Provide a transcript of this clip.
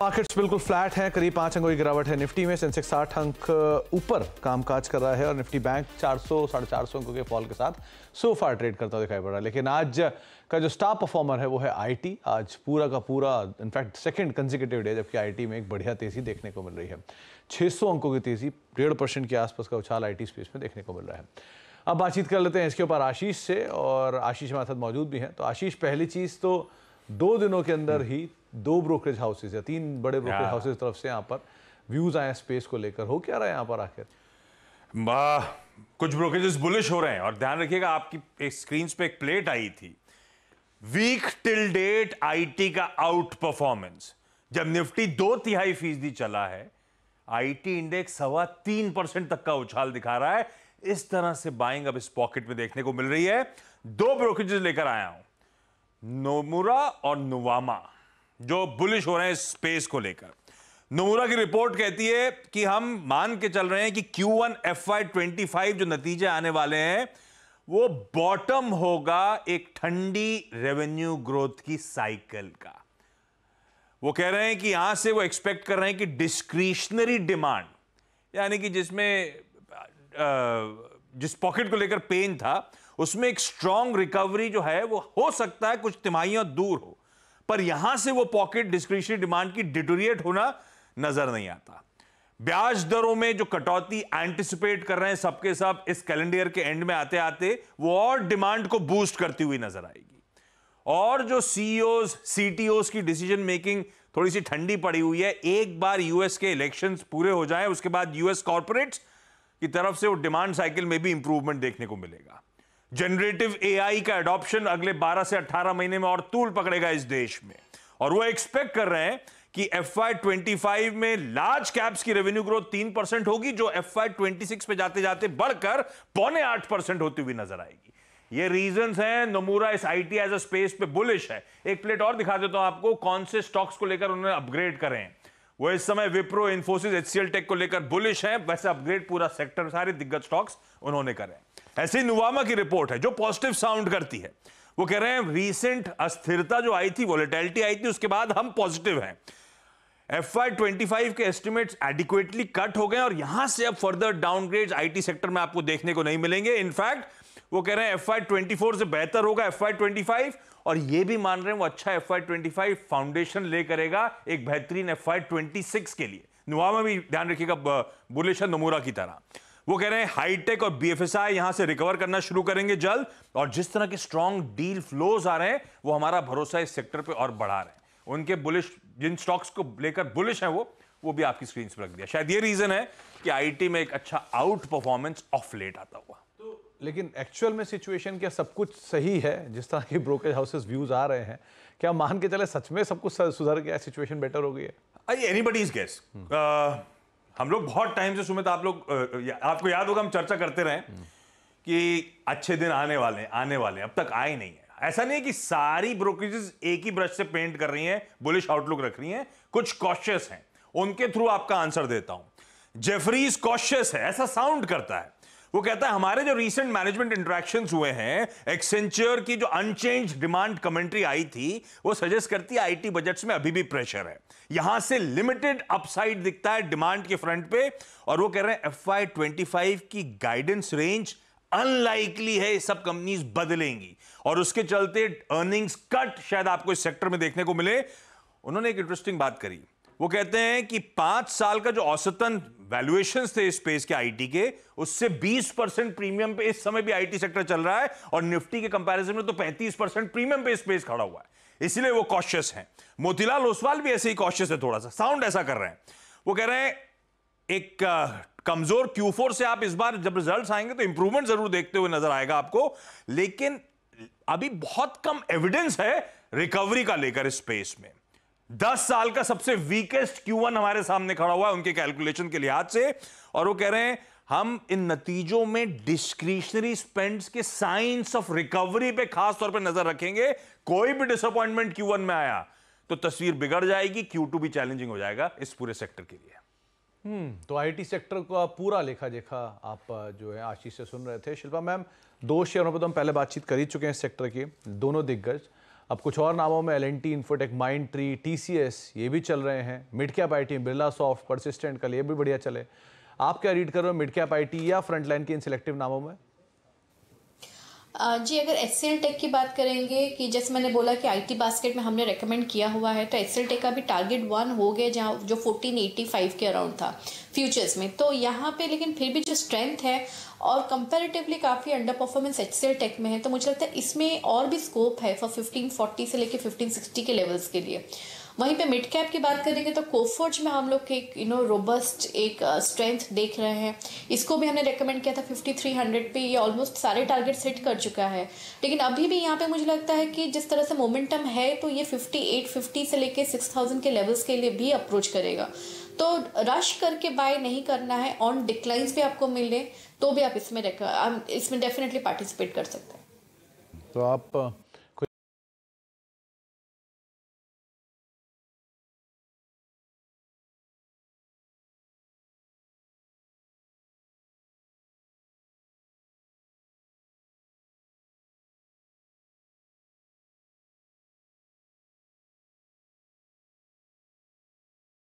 Markets बिल्कुल flat हैं करीब पाँच अंकों की गिरावट है निफ्टी में सेंसेक्स साठ अंक ऊपर कामकाज कर रहा है और निफ्टी बैंक 400 साढ़े चार सौ अंकों के फॉल के साथ सो फार ट्रेड करता दिखाई पड़ रहा है लेकिन आज का जो स्टार परफॉर्मर है वो है आईटी आज पूरा का पूरा इनफैक्ट सेकंड कंजिकेटिव डे जबकि आई में एक बढ़िया तेज़ी देखने को मिल रही है 600 अंकों की तेज़ी डेढ़ परसेंट के आसपास का उछाल आई स्पेस में देखने को मिल रहा है अब बातचीत कर लेते हैं इसके ऊपर आशीष से और आशीष हमारे साथ मौजूद भी हैं तो आशीष पहली चीज़ तो दो दिनों के अंदर हम्म। ही दो ब्रोकरेज हाउसेज या तीन बड़े ब्रोकरेज हाँ। हाउसेज तरफ से यहाँ पर व्यूज आए स्पेस को लेकर हो क्या रहा है यहाँ पर आखिर कुछ ब्रोकरेजेस बुलिश हो रहे हैं और ध्यान रखिएगा आपकी एक स्क्रीन पे एक प्लेट आई थी वीक टिल डेट आईटी का आउट परफॉर्मेंस जब निफ्टी दो तिहाई फीसदी चला है आईटी इंडेक्स सवा तीन परसेंट तक का उछाल दिखा रहा है इस तरह से बाइंग अब इस पॉकेट में देखने को मिल रही है दो ब्रोकरेजेस लेकर आया हूं नोमुरा और नुवामा जो बुलिश हो रहे हैं स्पेस को लेकर नोमुरा की रिपोर्ट कहती है कि हम मान के चल रहे हैं कि क्यू ट्वेंटी फाइव जो नतीजे आने वाले हैं वो बॉटम होगा एक ठंडी रेवेन्यू ग्रोथ की साइकिल का वो कह रहे हैं कि यहां से वो एक्सपेक्ट कर रहे हैं कि डिस्क्रिशनरी डिमांड यानी कि जिसमें आ, जिस पॉकेट को लेकर पेन था उसमें एक स्ट्रांग रिकवरी जो है वो हो सकता है कुछ तिमाहियां दूर हो पर यहां से वो पॉकेट डिस्क्रिशनरी डिमांड की डिटोरिएट होना नजर नहीं आता ब्याज दरों में जो कटौती एंटिसिपेट कर रहे हैं सबके सब इस कैलेंडर के एंड में आते आते वो और डिमांड को बूस्ट करती हुई नजर आएगी और जो सीईओ सीटीओ e की डिसीजन मेकिंग थोड़ी सी ठंडी पड़ी हुई है एक बार यूएस के इलेक्शंस पूरे हो जाएं उसके बाद यूएस कॉर्पोरेट्स की तरफ से वो डिमांड साइकिल में भी इंप्रूवमेंट देखने को मिलेगा जनरेटिव एआई का एडॉप्शन अगले 12 से 18 महीने में और तूल पकड़ेगा इस देश में और वो एक्सपेक्ट कर रहे हैं कि एफ आई में लार्ज कैप्स की रेवेन्यू ग्रोथ तीन परसेंट होगी जो एफ आई पे जाते जाते बढ़कर पौने आठ परसेंट होती हुई नजर आएगी ये रीजन हैं नमूरा इस I T as a space पे बुलिश है एक प्लेट और दिखा देता हूं आपको कौन से स्टॉक्स को लेकर उन्होंने अपग्रेड करें वो इस समय विप्रो इन्फोसिस एचसीएल टेक को लेकर बुलिश है वैसे अपग्रेड पूरा सेक्टर सारे दिग्गज स्टॉक्स उन्होंने करे ऐसी नुवामा की रिपोर्ट है जो पॉजिटिव साउंड करती है वो कह रहे हैं रिसेंट अस्थिरता जो आई थी वॉलिटैलिटी आई थी उसके बाद हम पॉजिटिव हैं एफ आई ट्वेंटी फाइव के एस्टिमेट एडिक्वेटली कट हो गए और यहां से अब फर्दर डाउनग्रेड आईटी सेक्टर में आपको देखने को नहीं मिलेंगे इनफैक्ट वो कह रहे हैं एफ आई से बेहतर होगा एफ आई और ये भी मान रहे हैं वो अच्छा एफ आई फाउंडेशन ले करेगा एक बेहतरीन एफ आई के लिए नुआ में भी ध्यान रखिएगा बुलेशन नमूरा की तरह वो कह रहे हैं हाईटेक और बीएफएसआई यहां से रिकवर करना शुरू करेंगे जल्द और जिस तरह के स्ट्रांग डील फ्लोज आ रहे हैं वो हमारा भरोसा इस सेक्टर पे और बढ़ा रहे हैं उनके बुलिश जिन स्टॉक्स को लेकर बुलिश हैं वो वो भी आपकी स्क्रीन पर रख दिया शायद ये रीजन है कि आईटी में एक अच्छा आउट परफॉर्मेंस ऑफ लेट आता हुआ लेकिन एक्चुअल में सिचुएशन क्या सब कुछ सही है जिस तरह के ब्रोकरेज हाउसेस व्यूज आ रहे हैं क्या मान के चले सच में सब कुछ सुधर गया सिचुएशन बेटर हो गई है आई एनी बडीज गेस हम लोग बहुत टाइम से सुमित आप लोग आपको याद होगा हम चर्चा करते रहे हम्म। कि अच्छे दिन आने वाले हैं आने वाले हैं अब तक आए नहीं है ऐसा नहीं है कि सारी ब्रोकरेजेस एक ही ब्रश से पेंट कर रही हैं बुलिश आउटलुक रख रही हैं कुछ कॉशियस हैं उनके थ्रू आपका आंसर देता हूं जेफरीज कॉशियस है ऐसा साउंड करता है वो कहता है हमारे जो रीसेंट मैनेजमेंट इंट्रैक्शन हुए हैं एक्सेंचर की जो अनचेंज डिमांड कमेंट्री आई थी वो सजेस्ट करती है आईटी बजट्स में अभी भी प्रेशर है यहां से लिमिटेड अपसाइड दिखता है डिमांड के फ्रंट पे और वो कह रहे हैं एफ आई ट्वेंटी फाइव की गाइडेंस रेंज अनलाइकली है सब कंपनीज बदलेंगी और उसके चलते अर्निंग्स कट शायद आपको इस सेक्टर में देखने को मिले उन्होंने एक इंटरेस्टिंग बात करी वो कहते हैं कि पांच साल का जो औसतन वैल्यूएशन थे स्पेस के आईटी के उससे 20 परसेंट प्रीमियम पे इस समय भी आईटी सेक्टर चल रहा है और निफ्टी के कंपैरिजन में तो 35 परसेंट प्रीमियम पे स्पेस खड़ा हुआ है इसलिए वो कॉशियस हैं मोतीलाल ओसवाल भी ऐसे ही कॉशियस है थोड़ा सा साउंड ऐसा कर रहे हैं वो कह रहे हैं एक कमजोर क्यू से आप इस बार जब रिजल्ट आएंगे तो इंप्रूवमेंट जरूर देखते हुए नजर आएगा आपको लेकिन अभी बहुत कम एविडेंस है रिकवरी का लेकर स्पेस में दस साल का सबसे वीकेस्ट क्यू वन हमारे सामने खड़ा हुआ है उनके कैलकुलेशन के लिहाज से और वो कह रहे हैं हम इन नतीजों में डिस्क्रिशनरी स्पेंड्स के साइंस ऑफ रिकवरी पे खास तौर पे नजर रखेंगे कोई भी डिसअपॉइंटमेंट क्यू वन में आया तो तस्वीर बिगड़ जाएगी क्यू टू भी चैलेंजिंग हो जाएगा इस पूरे सेक्टर के लिए हम्म, तो आईटी सेक्टर का पूरा लेखा देखा आप जो है आशीष से सुन रहे थे शिल्पा मैम दो शेयरों पर तो हम पहले बातचीत कर ही चुके हैं सेक्टर की दोनों दिग्गज अब कुछ और नामों में L N T Infotech Mindtree T C S ये भी चल रहे हैं mid cap I T Birlasoft Persistent कल ये भी बढ़िया चले आप क्या रीड कर रहे हो मिड कैप आई टी या लाइन के इन सिलेक्टिव नामों में जी अगर एच टेक की बात करेंगे कि जैसे मैंने बोला कि आईटी बास्केट में हमने रेकमेंड किया हुआ है तो एच टेक का भी टारगेट वन हो गया जहाँ जो फोर्टीन एटी फाइव के अराउंड था फ्यूचर्स में तो यहाँ पे लेकिन फिर भी जो स्ट्रेंथ है और कंपेरेटिवली काफ़ी underperformance H C L tech में है तो मुझे लगता है इसमें और भी स्कोप है फॉर फिफ्टीन फोर्टी से लेकर फिफ्टीन सिक्सटी के लेवल्स के लिए वहीं पे मिड कैप की बात करेंगे तो कोफोर्ज में हम लोग एक यू नो रोबस्ट एक स्ट्रेंथ uh, देख रहे हैं इसको भी हमने रिकमेंड किया था फिफ्टी थ्री हंड्रेड पे ये ऑलमोस्ट सारे टारगेट सेट कर चुका है लेकिन अभी भी यहाँ पे मुझे लगता है कि जिस तरह से मोमेंटम है तो ये फिफ्टी एट फिफ्टी से लेके सिक्स थाउजेंड के लेवल्स के लिए भी अप्रोच करेगा तो रश करके बाय नहीं करना है ऑन डिक्लाइंस भी आपको मिले तो भी आप इसमें इसमें डेफिनेटली पार्टिसिपेट कर सकते हैं तो आप